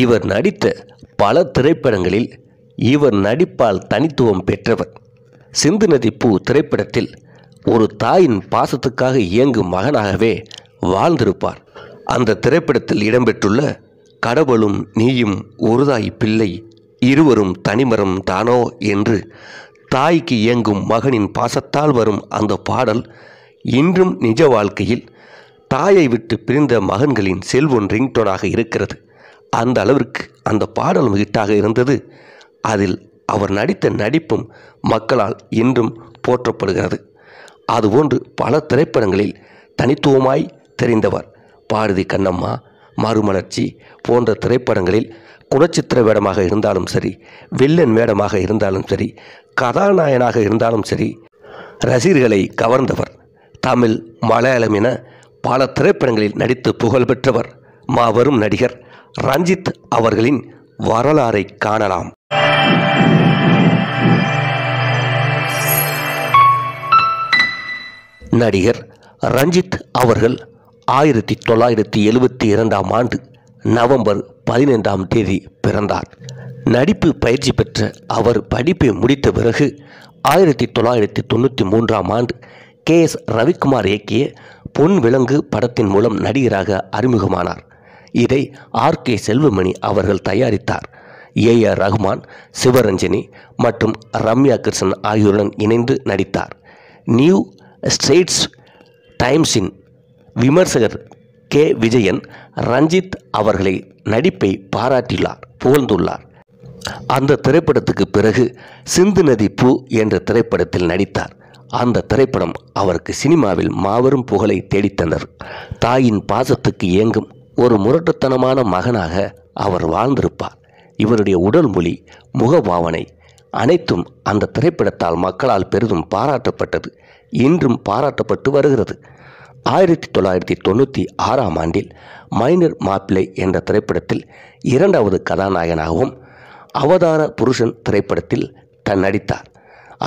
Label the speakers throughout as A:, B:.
A: இவர் நடித்த பல திரைப்படங்களில் இவர் நடிப்பால் தனித்துவம் பெற்றவர் சிந்து நதி பூ திரைப்படத்தில் ஒரு தாயின் பாசத்துக்காக இயங்கும் மகனாகவே வாழ்ந்திருப்பார் அந்த திரைப்படத்தில் இடம்பெற்றுள்ள கடவுளும் நீயும் ஒருதாய் பிள்ளை இருவரும் தனிமரம் தானோ என்று தாய்க்கு இயங்கும் மகனின் பாசத்தால் வரும் அந்த பாடல் இன்றும் நிஜ வாழ்க்கையில் தாயை விட்டு பிரிந்த மகன்களின் செல்வன் ரிங்டோனாக இருக்கிறது அந்த அளவிற்கு அந்த பாடல் மிகிட்டாக இருந்தது அதில் அவர் நடித்த நடிப்பும் மக்களால் இன்றும் போற்றப்படுகிறது அதுபோன்று பல திரைப்படங்களில் தனித்துவமாய் தெரிந்தவர் பாரதி கண்ணம்மா மறுமலர்ச்சி போன்ற திரைப்படங்களில் குணச்சித்திர வேடமாக இருந்தாலும் சரி வில்லன் வேடமாக இருந்தாலும் சரி கதாநாயகனாக இருந்தாலும் சரி ரசிகர்களை கவர்ந்தவர் தமிழ் மலையாளம் என பல திரைப்படங்களில் நடித்து புகழ் பெற்றவர் மாபெரும் நடிகர் ரஞ்சித் அவர்களின் வரலாறை காணலாம் நடிகர் ரஞ்சித் அவர்கள் ஆயிரத்தி தொள்ளாயிரத்தி எழுபத்தி இரண்டாம் ஆண்டு நவம்பர் பதினைந்தாம் தேதி பிறந்தார் நடிப்பு பயிற்சி பெற்ற அவர் படிப்பை முடித்த பிறகு ஆயிரத்தி தொள்ளாயிரத்தி தொண்ணூற்றி மூன்றாம் ஆண்டு கே எஸ் ரவிக்குமார் இயக்கிய பொன் விலங்கு படத்தின் மூலம் நடிகராக அறிமுகமானார் இதை ஆர் கே செல்வமணி அவர்கள் தயாரித்தார் ஏ ஆர் ரஹ்மான் சிவரஞ்சனி மற்றும் ரம்யா கிருஷ்ணன் ஆகியோருடன் இணைந்து நடித்தார் நியூ ஸ்ட்ரெய்ட்ஸ் டைம்ஸின் விமர்சகர் கே விஜயன் ரஞ்சித் அவர்களை நடிப்பை பாராட்டியுள்ளார் புகழ்ந்துள்ளார் அந்த திரைப்படத்துக்கு பிறகு சிந்து நதி பூ என்ற திரைப்படத்தில் நடித்தார் அந்த திரைப்படம் அவருக்கு சினிமாவில் மாபெரும் புகழை தேடித்தனர் தாயின் பாசத்துக்கு இயங்கும் ஒரு முரட்டுத்தனமான மகனாக அவர் வாழ்ந்திருப்பார் இவருடைய உடல் மொழி முகபாவனை அனைத்தும் அந்த திரைப்படத்தால் மக்களால் பெரிதும் பாராட்டப்பட்டது இன்றும் பாராட்டப்பட்டு வருகிறது ஆயிரத்தி தொள்ளாயிரத்தி தொண்ணூற்றி ஆறாம் ஆண்டில் மைனர் மாப்பிள்ளை என்ற திரைப்படத்தில் இரண்டாவது கதாநாயகனாகவும் அவதார புருஷன் திரைப்படத்தில் தன் நடித்தார்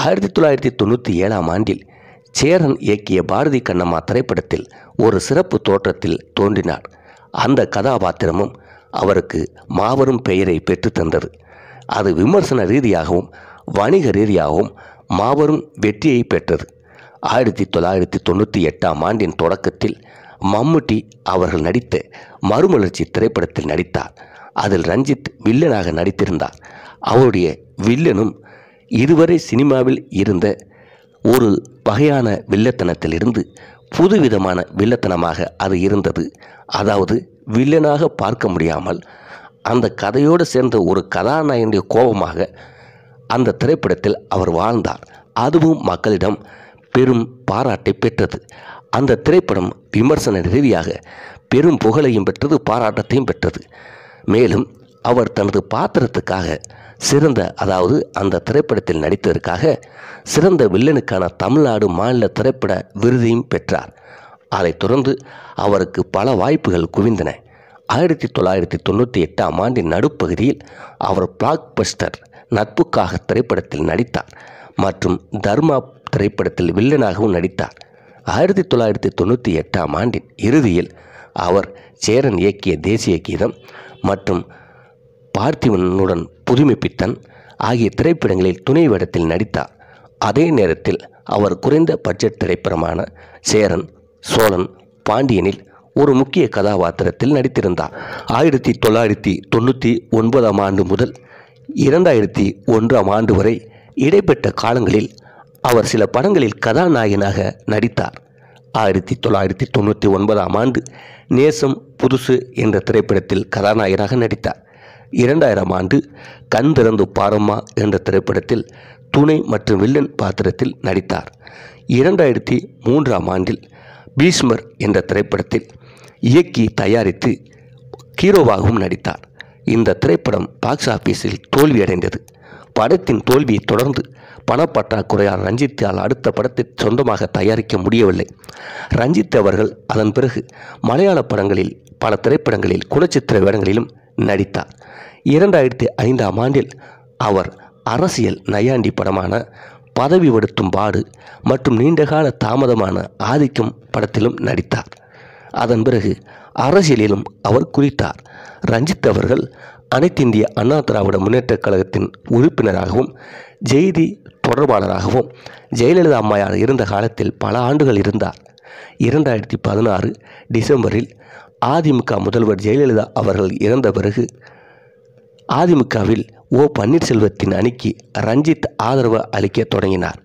A: ஆயிரத்தி தொள்ளாயிரத்தி தொண்ணூற்றி ஏழாம் ஆண்டில் சேரன் இயக்கிய பாரதி கண்ணம்மா திரைப்படத்தில் ஒரு சிறப்பு தோற்றத்தில் தோன்றினார் அந்த கதாபாத்திரமும் அவருக்கு மாபெரும் பெயரை பெற்றுத்தந்தது அது விமர்சன ரீதியாகவும் வணிக ரீதியாகவும் மாபெரும் வெற்றியை பெற்றது ஆயிரத்தி தொள்ளாயிரத்தி தொண்ணூற்றி எட்டாம் ஆண்டின் தொடக்கத்தில் மம்முட்டி அவர்கள் நடித்த மறுமலர்ச்சி திரைப்படத்தில் நடித்தார் அதில் ரஞ்சித் வில்லனாக நடித்திருந்தார் அவருடைய வில்லனும் இதுவரை சினிமாவில் இருந்த ஒரு வகையான வில்லத்தனத்திலிருந்து புதுவிதமான வில்லத்தனமாக அது இருந்தது அதாவது வில்லனாக பார்க்க முடியாமல் அந்த கதையோடு சேர்ந்த ஒரு கதாநாயகனுடைய கோபமாக அந்த திரைப்படத்தில் அவர் வாழ்ந்தார் அதுவும் மக்களிடம் பெரும் பாராட்டை பெற்றது அந்த திரைப்படம் விமர்சன ரீதியாக பெரும் புகழையும் பெற்றது பாராட்டத்தையும் பெற்றது மேலும் அவர் தனது பாத்திரத்துக்காக சிறந்த அதாவது அந்த திரைப்படத்தில் நடித்ததற்காக சிறந்த வில்லனுக்கான தமிழ்நாடு மாநில திரைப்பட விருதையும் பெற்றார் அதைத் தொடர்ந்து அவருக்கு பல வாய்ப்புகள் குவிந்தன ஆயிரத்தி தொள்ளாயிரத்தி தொண்ணூற்றி எட்டாம் ஆண்டின் நடுப்பகுதியில் அவர் பிளாக்பஸ்டர் நட்புக்காக திரைப்படத்தில் நடித்தார் மற்றும் தர்மா திரைப்படத்தில் வில்லனாகவும் நடித்தார் ஆயிரத்தி தொள்ளாயிரத்தி தொண்ணூற்றி எட்டாம் ஆண்டின் இறுதியில் அவர் சேரன் இயக்கிய தேசிய கீதம் மற்றும் பார்த்திவனுடன் புதுமைப்பித்தன் ஆகிய திரைப்படங்களில் துணை வேடத்தில் நடித்தார் அதே நேரத்தில் அவர் குறைந்த பட்ஜெட் திரைப்படமான சேரன் சோழன் பாண்டியனில் ஒரு முக்கிய கதாபாத்திரத்தில் நடித்திருந்தார் ஆயிரத்தி தொள்ளாயிரத்தி தொண்ணூற்றி ஒன்பதாம் ஆண்டு முதல் இரண்டாயிரத்தி ஒன்றாம் ஆண்டு வரை இடைப்பட்ட காலங்களில் அவர் சில படங்களில் கதாநாயகனாக நடித்தார் ஆயிரத்தி தொள்ளாயிரத்தி தொண்ணூற்றி ஒன்பதாம் ஆண்டு நேசம் புதுசு என்ற திரைப்படத்தில் கதாநாயகனாக நடித்தார் இரண்டாயிரம் ஆண்டு கண் திறந்து பாரம்மா என்ற திரைப்படத்தில் துணை மற்றும் வில்லன் பாத்திரத்தில் நடித்தார் இரண்டாயிரத்தி மூன்றாம் ஆண்டில் பீஷ்மர் என்ற திரைப்படத்தில் இயக்கி தயாரித்து ஹீரோவாகவும் நடித்தார் இந்த திரைப்படம் பாக்ஸ் ஆஃபீஸில் தோல்வியடைந்தது படத்தின் தோல்வியை தொடர்ந்து பணப்பற்றாக்குறையால் ரஞ்சித்தால் அடுத்த படத்தை சொந்தமாக தயாரிக்க முடியவில்லை ரஞ்சித் அவர்கள் அதன் பிறகு மலையாள படங்களில் பல திரைப்படங்களில் குணச்சித்திர வேடங்களிலும் நடித்தார் இரண்டாயிரத்தி ஐந்தாம் ஆண்டில் அவர் அரசியல் நையாண்டி படமான பதவி வெடுத்தும் பாடு மற்றும் நீண்டகால தாமதமான ஆதிக்கம் படத்திலும் நடித்தார் அதன் பிறகு அரசியலிலும் அவர் குறித்தார் ரஞ்சித் அவர்கள் அனைத்திந்திய அண்ணா திராவிட முன்னேற்றக் கழகத்தின் உறுப்பினராகவும் ஜெய்தி தொடர்பாளராகவும் ஜெயலலிதா அம்மையார் இருந்த காலத்தில் பல ஆண்டுகள் இருந்தார் இரண்டாயிரத்தி பதினாறு டிசம்பரில் அதிமுக முதல்வர் ஜெயலலிதா அவர்கள் இறந்த பிறகு அதிமுகவில் ஓ பன்னீர்செல்வத்தின் அணிக்கு ரஞ்சித் ஆதரவு அளிக்க தொடங்கினார்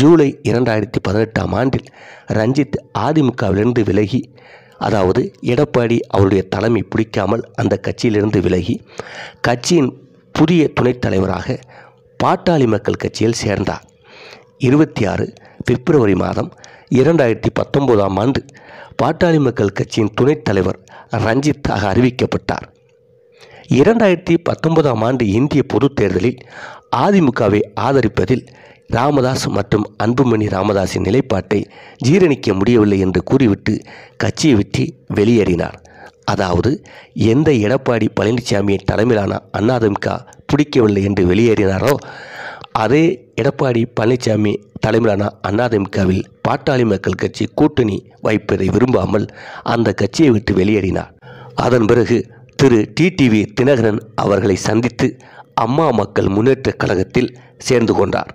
A: ஜூலை இரண்டாயிரத்தி பதினெட்டாம் ஆண்டில் ரஞ்சித் அதிமுகவிலிருந்து விலகி அதாவது எடப்பாடி அவருடைய தலைமை பிடிக்காமல் அந்த கட்சியிலிருந்து விலகி கட்சியின் புதிய துணைத் தலைவராக பாட்டாளி மக்கள் கட்சியில் சேர்ந்தார் இருபத்தி ஆறு பிப்ரவரி மாதம் இரண்டாயிரத்தி பத்தொன்பதாம் ஆண்டு பாட்டாளி மக்கள் கட்சியின் துணைத் தலைவர் ரஞ்சித்தாக அறிவிக்கப்பட்டார் இரண்டாயிரத்தி பத்தொன்பதாம் ஆண்டு இந்திய பொதுத் தேர்தலில் அதிமுகவை ஆதரிப்பதில் ராமதாஸ் மற்றும் அன்புமணி ராமதாஸின் நிலைப்பாட்டை ஜீரணிக்க முடியவில்லை என்று கூறிவிட்டு கட்சியை விட்டு வெளியேறினார் அதாவது எந்த எடப்பாடி பழனிசாமியை தலைமையிலான அண்ணாதிமுக பிடிக்கவில்லை என்று வெளியேறினாரோ அதே எடப்பாடி பழனிசாமி தலைமையிலான அதிமுகவில் பாட்டாளி மக்கள் கட்சி கூட்டணி வைப்பதை விரும்பாமல் அந்த கட்சியை விட்டு வெளியேறினார் அதன் பிறகு திரு டிடிவி தினகரன் அவர்களை சந்தித்து அம்மா மக்கள் முன்னேற்ற கழகத்தில் சேர்ந்து கொண்டார்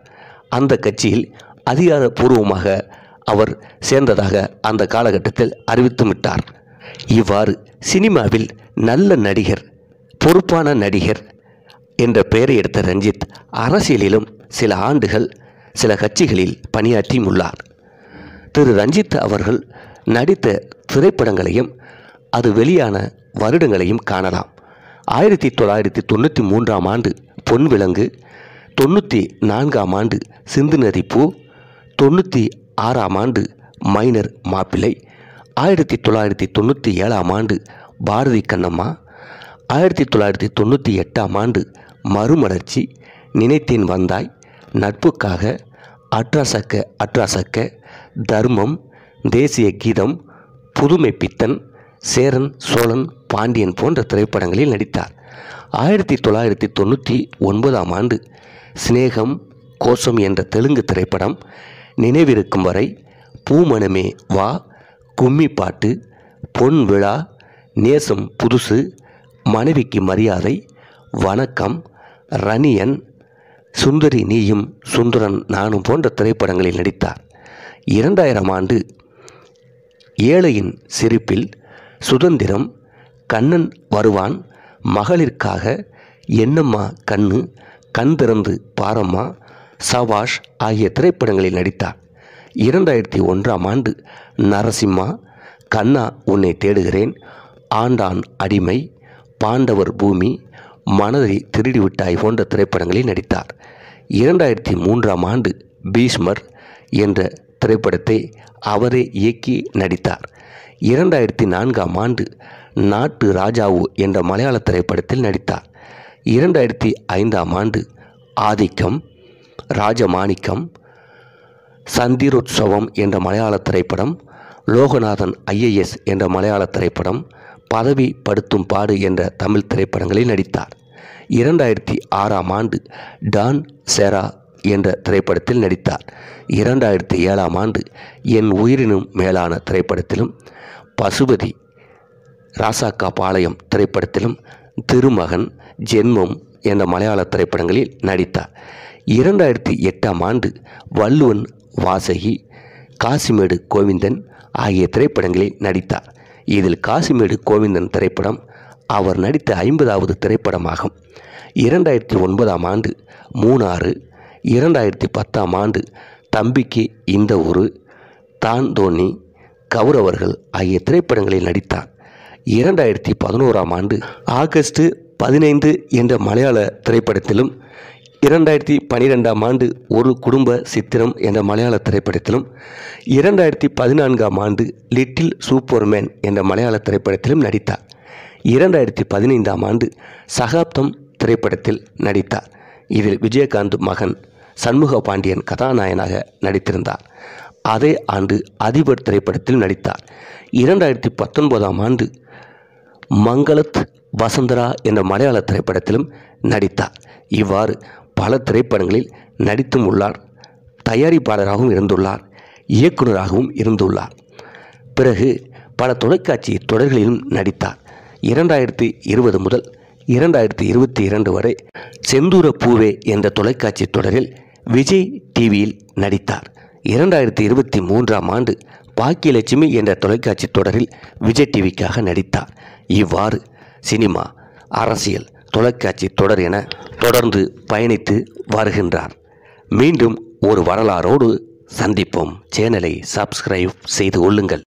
A: அந்த கட்சியில் அதிகாரப்பூர்வமாக அவர் சேர்ந்ததாக அந்த காலகட்டத்தில் அறிவித்து விட்டார் இவ்வாறு சினிமாவில் நல்ல நடிகர் பொறுப்பான நடிகர் என்ற பெயரை எடுத்த ரஞ்சித் அரசியலிலும் சில ஆண்டுகள் சில கட்சிகளில் பணியாற்றியும் உள்ளார் திரு ரஞ்சித் அவர்கள் நடித்த திரைப்படங்களையும் அது வெளியான வருடங்களையும் காணலாம் ஆயிரத்தி தொள்ளாயிரத்தி தொண்ணூற்றி மூன்றாம் ஆண்டு பொன் விலங்கு தொண்ணூற்றி நான்காம் ஆண்டு சிந்து நதி பூ தொண்ணூற்றி ஆறாம் ஆண்டு மைனர் மாப்பிள்ளை ஆயிரத்தி தொள்ளாயிரத்தி தொண்ணூற்றி ஏழாம் ஆண்டு பாரதி கண்ணம்மா ஆயிரத்தி தொள்ளாயிரத்தி தொண்ணூற்றி எட்டாம் ஆண்டு மறுமலர்ச்சி நினைத்தேன் வந்தாய் நட்புக்காக அட்ராசக்க அட்ராசக்க தர்மம் தேசிய கீதம் புதுமை பித்தன் சேரன் சோழன் பாண்டியன் போன்ற திரைப்படங்களில் நடித்தார் ஆயிரத்தி தொள்ளாயிரத்தி தொண்ணூற்றி ஒன்பதாம் ஆண்டு சிநேகம் கோஷம் என்ற தெலுங்கு திரைப்படம் நினைவிருக்கும் வரை பூமணமே வா கும்மி பாட்டு பொன் விழா நேசம் புதுசு மனைவிக்கு மரியாதை வணக்கம் ரணியன் சுந்தரி நீயும் சுந்தரன் நானும் போன்ற திரைப்படங்களில் நடித்தார் இரண்டாயிரம் ஆண்டு ஏழையின் சிரிப்பில் சுதந்திரம் கண்ணன் வருவான் மகளிர்க்காக என்னம்மா கண்ணு கண் திறந்து பாரம்மா சவாஷ் ஆகிய திரைப்படங்களில் நடித்தார் இரண்டாயிரத்தி ஒன்றாம் ஆண்டு நரசிம்மா கண்ணா உன்னை தேடுகிறேன் ஆண்டான் அடிமை பாண்டவர் பூமி மனதை திருடிவிட்டாய் போன்ற திரைப்படங்களில் நடித்தார் இரண்டாயிரத்தி மூன்றாம் ஆண்டு பீஷ்மர் என்ற திரைப்படத்தை அவரே இயக்கி நடித்தார் இரண்டாயிரத்தி நான்காம் ஆண்டு நாட்டு ராஜாவு என்ற மலையாள திரைப்படத்தில் நடித்தார் இரண்டாயிரத்தி ஐந்தாம் ஆண்டு ஆதிக்கம் ராஜமாணிக்கம் சந்திரோத்சவம் என்ற மலையாள திரைப்படம் லோகநாதன் ஐஏஎஸ் என்ற மலையாள திரைப்படம் பதவி படுத்தும் பாடு என்ற தமிழ் திரைப்படங்களில் நடித்தார் இரண்டாயிரத்தி ஆறாம் ஆண்டு டான் செரா என்ற திரைப்படத்தில் நடித்தார் இரண்டாயிரத்தி ஏழாம் ஆண்டு என் உயிரினும் மேலான திரைப்படத்திலும் பசுபதி ராசாக்கா பாளையம் திரைப்படத்திலும் திருமகன் ஜென்மம் என்ற மலையாள திரைப்படங்களில் நடித்தார் இரண்டாயிரத்தி எட்டாம் ஆண்டு வள்ளுவன் வாசகி காசிமேடு கோவிந்தன் ஆகிய திரைப்படங்களில் நடித்தார் இதில் காசிமேடு கோவிந்தன் திரைப்படம் அவர் நடித்த ஐம்பதாவது திரைப்படமாகும் இரண்டாயிரத்தி ஒன்பதாம் ஆண்டு மூணாறு இரண்டாயிரத்தி பத்தாம் ஆண்டு தம்பிக்கு இந்த ஒரு தான் தோனி கௌரவர்கள் ஆகிய திரைப்படங்களில் நடித்தார் இரண்டாயிரத்தி பதினோராம் ஆண்டு ஆகஸ்ட் பதினைந்து என்ற மலையாள திரைப்படத்திலும் இரண்டாயிரத்தி பனிரெண்டாம் ஆண்டு ஒரு குடும்ப சித்திரம் என்ற மலையாள திரைப்படத்திலும் இரண்டாயிரத்தி பதினான்காம் ஆண்டு லிட்டில் சூப்பர்மேன் என்ற மலையாள திரைப்படத்திலும் நடித்தார் இரண்டாயிரத்தி பதினைந்தாம் ஆண்டு சகாப்தம் திரைப்படத்தில் நடித்தார் இதில் விஜயகாந்த் மகன் சண்முக பாண்டியன் கதாநாயகனாக நடித்திருந்தார் அதே ஆண்டு அதிபர் திரைப்படத்தில் நடித்தார் இரண்டாயிரத்தி பத்தொன்பதாம் ஆண்டு மங்களத் வசந்தரா என்ற மலையாள திரைப்படத்திலும் நடித்தார் இவ்வாறு பல திரைப்படங்களில் நடித்தும் உள்ளார் தயாரிப்பாளராகவும் இருந்துள்ளார் இயக்குநராகவும் இருந்துள்ளார் பிறகு பல தொலைக்காட்சி தொடர்களிலும் நடித்தார் இரண்டாயிரத்தி இருபது முதல் இரண்டாயிரத்தி இருபத்தி இரண்டு வரை செந்தூர பூவே என்ற தொலைக்காட்சி தொடரில் விஜய் டிவியில் நடித்தார் இரண்டாயிரத்தி இருபத்தி மூன்றாம் ஆண்டு பாக்கியலட்சுமி என்ற தொலைக்காட்சி தொடரில் விஜய் டிவிக்காக நடித்தார் இவ்வாறு சினிமா அரசியல் தொலைக்காட்சி தொடர் என தொடர்ந்து பயணித்து வருகின்றார் மீண்டும் ஒரு வரலாறோடு சந்திப்போம் சேனலை சப்ஸ்கிரைப் செய்து கொள்ளுங்கள்